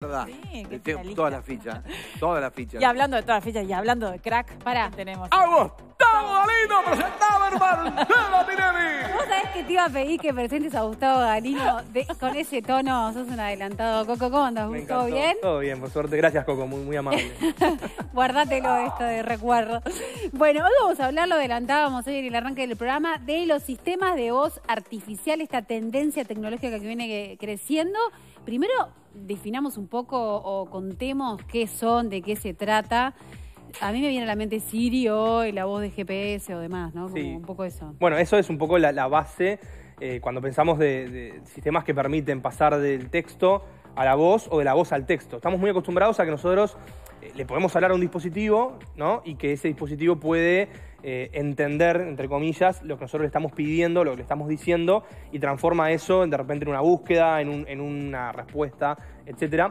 verdad. Sí, todas las fichas. Todas las fichas. Y hablando de todas las fichas y hablando de crack, para tenemos. ¡Agustavo Galino presentado Marcelo Tinelli! Vos sabés que te iba a pedir que presentes a Gustavo Galino con ese tono. Sos un adelantado, Coco. ¿Cómo andas, Todo ¿Bien? Todo bien, por suerte. Gracias, Coco, muy, muy amable. Guardátelo esto de recuerdo. Bueno, hoy vamos a hablar, lo adelantábamos hoy en el arranque del programa, de los sistemas de voz artificial, esta tendencia tecnológica que viene creciendo. Primero, definamos un poco o contemos qué son, de qué se trata. A mí me viene a la mente Sirio y la voz de GPS o demás, ¿no? un poco eso. Bueno, eso es un poco la, base eh, cuando pensamos de, de sistemas que permiten pasar del texto a la voz o de la voz al texto. Estamos muy acostumbrados a que nosotros eh, le podemos hablar a un dispositivo, ¿no? Y que ese dispositivo puede eh, entender, entre comillas, lo que nosotros le estamos pidiendo, lo que le estamos diciendo, y transforma eso de repente en una búsqueda, en, una respuesta, etc.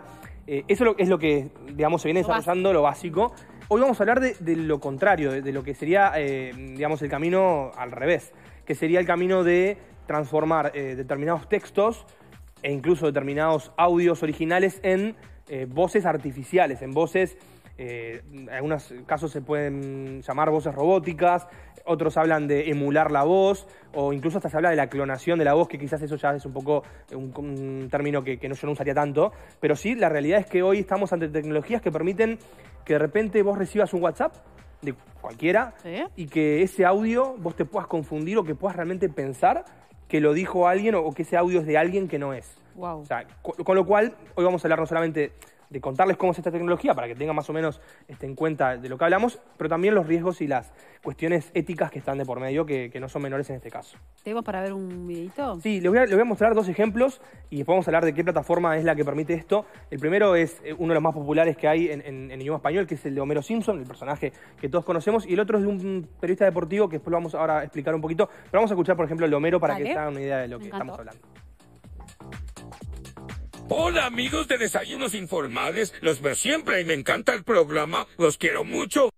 Eh, eso es lo que, digamos, se viene desarrollando lo básico. Hoy vamos a hablar de, lo contrario, de, lo que sería, eh, digamos, el camino al revés, que sería el camino de transformar determinados textos e incluso determinados audios originales en voces artificiales, en voces en eh, algunos casos se pueden llamar voces robóticas, otros hablan de emular la voz, o incluso hasta se habla de la clonación de la voz, que quizás eso ya es un poco un, término que, no, yo no usaría tanto, pero sí la realidad es que hoy estamos ante tecnologías que permiten que de repente vos recibas un WhatsApp de cualquiera y que ese audio vos te puedas confundir o que puedas realmente pensar que lo dijo alguien o que ese audio es de alguien que no es. con lo cual, hoy vamos a hablar no solamente de contarles cómo es esta tecnología para que tengan más o menos este, en cuenta de lo que hablamos, pero también los riesgos y las cuestiones éticas que están de por medio, que, no son menores en este caso. ¿Tenemos para ver un videito? Sí, les voy, a, mostrar dos ejemplos y después vamos a hablar de qué plataforma es la que permite esto. El primero es eh, uno de los más populares que hay en, idioma español, que es el de Homero Simpson, el personaje que todos conocemos, y el otro es de un periodista deportivo que después lo vamos ahora a explicar un poquito, pero vamos a escuchar, por ejemplo, el Homero para que tengan una idea de lo que estamos hablando. Hola amigos de Desayunos Informales, los veo siempre y me encanta el programa, los quiero mucho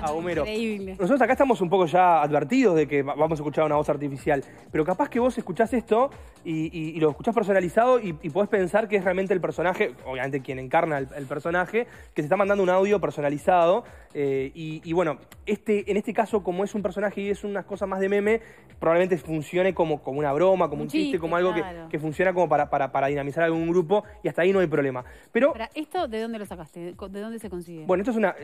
a, Homero. Nosotros acá estamos un poco ya advertidos de que vamos a escuchar una voz artificial, pero capaz que vos escuchás esto y, lo escuchás personalizado y, podés pensar que es realmente el personaje, obviamente quien encarna el, personaje, que se está mandando un audio personalizado. Eh, y, bueno, este, en este caso, como es un personaje y es unas cosas más de meme, probablemente funcione como, como una broma, como un, chiste, como algo que, funciona como para, para, para, dinamizar algún grupo y hasta ahí no hay problema. Pero, ¿Esto de dónde lo sacaste? ¿De dónde se consigue? Bueno, esto es una...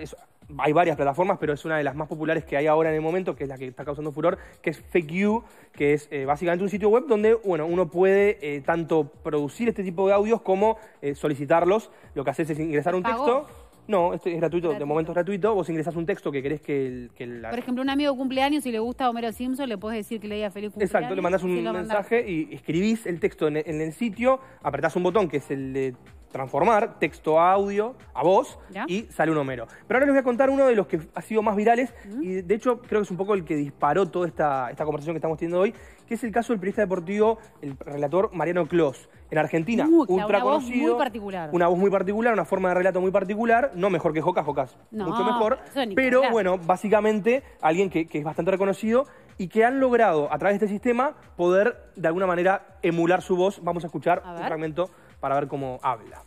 hay varias plataformas formas, pero es una de las más populares que hay ahora en el momento, que es la que está causando furor, que es Fake You, que es eh, básicamente un sitio web donde bueno, uno puede eh, tanto producir este tipo de audios como eh, solicitarlos. Lo que haces es ingresar un texto. No, este es gratuito, de momento es gratuito. Vos ingresás un texto que querés que, la... Por ejemplo, un amigo cumpleaños, y le gusta Homero Simpson, le puedes decir que le diga feliz cumpleaños. Exacto, le mandás un mensaje y escribís el texto en, el sitio, apretás un botón que es el de transformar texto a audio a voz y sale un Homero. Pero ahora les voy a contar uno de los que ha sido más virales y de hecho creo que es un poco el que disparó toda esta, conversación que estamos teniendo hoy, que es el caso del periodista deportivo, el relator Mariano Clos. En Argentina, una Voz muy particular. Una voz muy particular, una forma de relato muy particular. No mejor que Jocas, Jocas mucho mejor. Pero bueno, básicamente alguien que, es bastante reconocido y que han logrado a través de este sistema poder de alguna manera emular su voz. Vamos a escuchar un fragmento para ver cómo habla.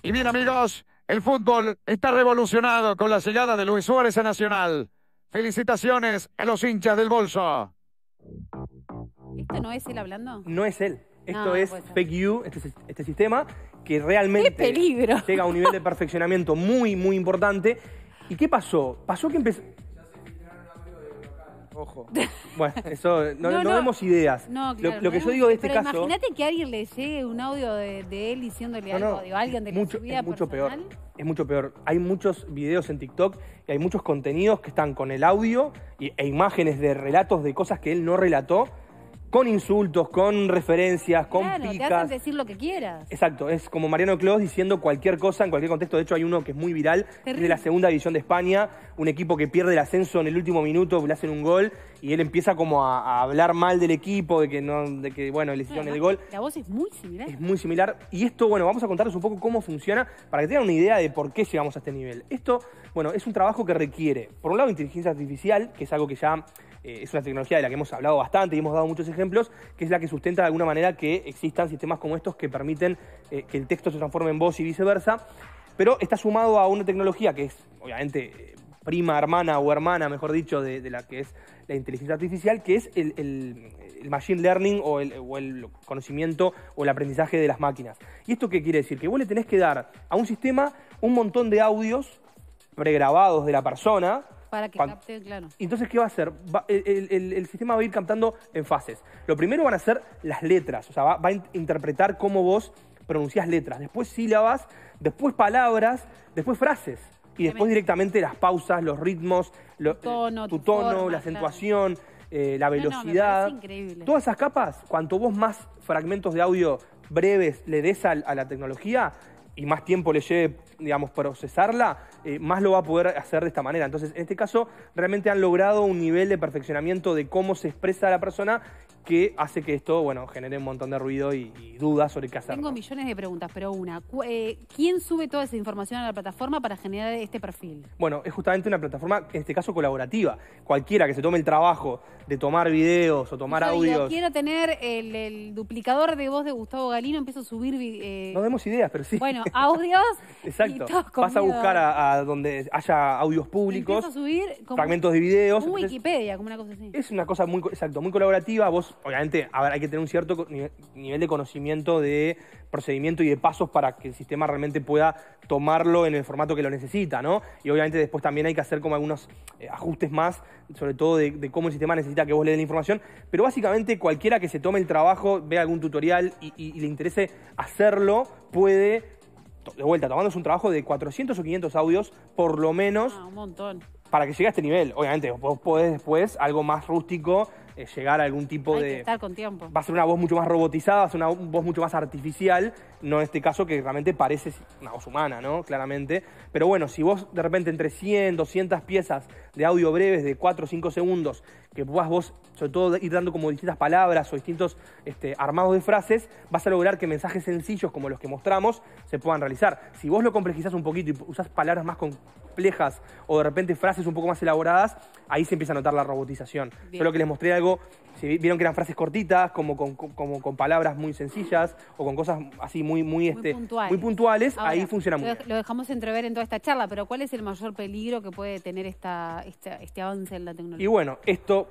Y bien amigos, el fútbol está revolucionado con la llegada de Luis Suárez a Nacional. Felicitaciones a los hinchas del bolso. ¿Esto no es él hablando? No es él. Esto ah, es PQ, este, este, sistema que realmente peligro! llega a un nivel de perfeccionamiento muy, muy importante. ¿Y qué pasó? Pasó que empezó ojo. Bueno, eso, no, vemos ideas. No, claro, lo, que yo digo de este pero imagínate que a alguien le llegue un audio de, él diciéndole algo, digo, alguien de mucho, su vida es mucho peor. Es mucho peor. Hay muchos videos en TikTok y hay muchos contenidos que están con el audio y, e imágenes de relatos de cosas que él no relató con insultos, con referencias, con claro, picas. Te hacen decir lo que quieras. Exacto, es como Mariano Clos diciendo cualquier cosa en cualquier contexto. De hecho, hay uno que es muy viral es de la segunda división de España, un equipo que pierde el ascenso en el último minuto, le hacen un gol y él empieza como a, hablar mal del equipo, de que no, de que bueno, le hicieron el gol. La voz es muy similar. Es muy similar. Y esto, bueno, vamos a contarles un poco cómo funciona para que tengan una idea de por qué llegamos a este nivel. Esto, bueno, es un trabajo que requiere, por un lado, inteligencia artificial, que es algo que ya eh, es una tecnología de la que hemos hablado bastante y hemos dado muchos ejemplos, que es la que sustenta de alguna manera que existan sistemas como estos que permiten eh, que el texto se transforme en voz y viceversa, pero está sumado a una tecnología que es, obviamente, eh, prima, hermana o hermana, mejor dicho, de, la que es la inteligencia artificial, que es el, machine learning o el, o el, conocimiento o el aprendizaje de las máquinas. ¿Y esto qué quiere decir? Que vos le tenés que dar a un sistema un montón de audios pregrabados de la persona, para que capte, claro. Entonces, ¿qué va a hacer? el, sistema va a ir captando en fases. Lo primero van a ser las letras, o sea, va, a interpretar cómo vos pronunciás letras, después sílabas, después palabras, después frases. Y después directamente las pausas, los ritmos, eh, tu tono, tu tono la acentuación, eh, la velocidad. Todas esas capas, cuanto vos más fragmentos de audio breves le des a la tecnología, y más tiempo le lleve, procesarla, eh, más lo va a poder hacer de esta manera. Entonces, en este caso, realmente han logrado un nivel de perfeccionamiento de cómo se expresa la persona que hace que esto, bueno, genere un montón de ruido y, dudas sobre qué hacer. Tengo millones de preguntas, pero una. Eh, ¿Quién sube toda esa información a la plataforma para generar este perfil? Bueno, es justamente una plataforma, en este caso colaborativa. Cualquiera que se tome el trabajo de tomar videos o tomar Yo audios. quiero tener el, duplicador de voz de Gustavo Galino, empiezo a subir... Eh, no demos ideas, pero sí. Bueno, audios. Exacto. Vas a buscar a, donde haya audios públicos. Empiezo a subir fragmentos de videos. Wikipedia, como una cosa así. Es una cosa muy, exacto, muy colaborativa. Vos Obviamente, hay que tener un cierto nivel de conocimiento de procedimiento y de pasos para que el sistema realmente pueda tomarlo en el formato que lo necesita, ¿no? Y obviamente después también hay que hacer como algunos eh, ajustes más, sobre todo de, cómo el sistema necesita que vos le den la información. Pero básicamente cualquiera que se tome el trabajo, vea algún tutorial y, le interese hacerlo, puede de vuelta, tomándose un trabajo de 400 o 500 audios, por lo menos. Ah, un montón. Para que llegue a este nivel. Obviamente, vos podés después algo más rústico eh, llegar a algún tipo de... tiempo. Va a ser una voz mucho más robotizada, va a ser una voz mucho más artificial, no en este caso que realmente parece una voz humana, ¿no? Claramente. Pero bueno, si vos de repente entre 100, 200 piezas de audio breves de 4 o 5 segundos, que puedas vos sobre todo ir dando como distintas palabras o distintos este, armados de frases, vas a lograr que mensajes sencillos como los que mostramos se puedan realizar. Si vos lo complejizás un poquito y usás palabras más complejas o de repente frases un poco más elaboradas, ahí se empieza a notar la robotización. Solo que les mostré algo si vieron que eran frases cortitas, como con, palabras muy sencillas o con cosas así muy, muy, este, muy puntuales, ahí funciona muy lo, dejamos entrever en toda esta charla, pero ¿cuál es el mayor peligro que puede tener esta, este avance en la tecnología? Y bueno, esto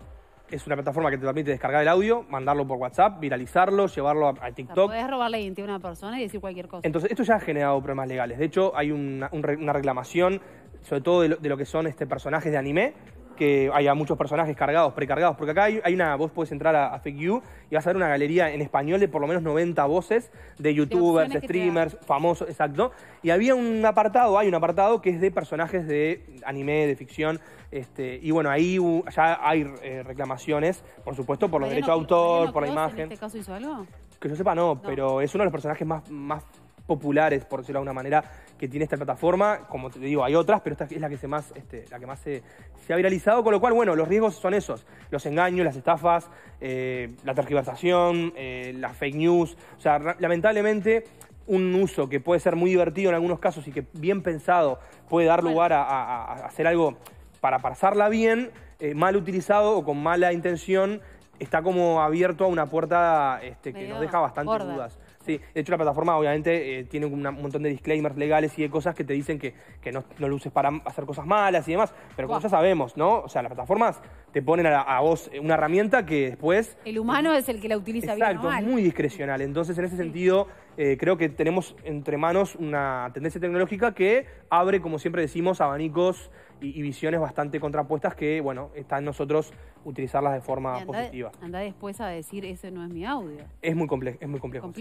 es una plataforma que te permite descargar el audio, mandarlo por WhatsApp, viralizarlo, llevarlo a, TikTok. Podés robar la identidad de una persona y decir cualquier cosa. Entonces, esto ya ha generado problemas legales. De hecho, hay una, reclamación, sobre todo de lo, que son este, personajes de anime, que haya muchos personajes cargados, precargados, porque acá hay, una, vos puedes entrar a, Fake You y vas a ver una galería en español de por lo menos 90 voces de youtubers, de, streamers, famosos, exacto. Y había un apartado, hay un apartado que es de personajes de anime, de ficción, este, y bueno, ahí ya hay eh, reclamaciones, por supuesto, por los derechos de autor, por la imagen. este caso hizo algo? Que yo sepa, no, pero es uno de los personajes más, más populares, por decirlo de alguna manera, que tiene esta plataforma. Como te digo, hay otras, pero esta es la que, se más, este, la que más se, ha viralizado. Con lo cual, bueno, los riesgos son esos. Los engaños, las estafas, eh, la tergiversación, eh, las fake news. O sea, lamentablemente un uso que puede ser muy divertido en algunos casos y que bien pensado puede dar lugar a, hacer algo para pasarla bien, eh, mal utilizado o con mala intención, está como abierto a una puerta este, que nos deja bastantes dudas. Sí, de hecho la plataforma obviamente eh, tiene un montón de disclaimers legales y de cosas que te dicen que, no, lo uses para hacer cosas malas y demás, pero como ya sabemos, ¿no? O sea, las plataformas te ponen a, vos una herramienta que después... El humano es el que la utiliza exacto, bien. Exacto, muy discrecional. Entonces, en ese sentido, eh, creo que tenemos entre manos una tendencia tecnológica que abre, como siempre decimos, abanicos y, visiones bastante contrapuestas que, bueno, está en nosotros utilizarlas de forma positiva. Anda después a decir, ese no es mi audio. Es muy complejo, es muy complejo.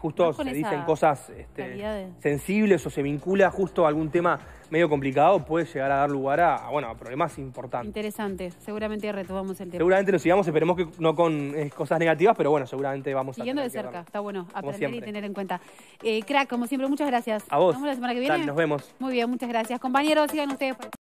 Justo se dicen cosas este, sensibles o se vincula justo a algún tema medio complicado, puede llegar a dar lugar a, bueno, a problemas importantes. Interesante, seguramente retomamos el tema. Seguramente lo sigamos, esperemos que no con eh, cosas negativas, pero bueno, seguramente vamos Siguiendo a... Siguiendo de cerca, está bueno aprender y tener en cuenta. Eh, crack, como siempre, muchas gracias. A vos. Nos vemos la semana que viene. nos vemos. Muy bien, muchas gracias. Compañeros, sigan ustedes.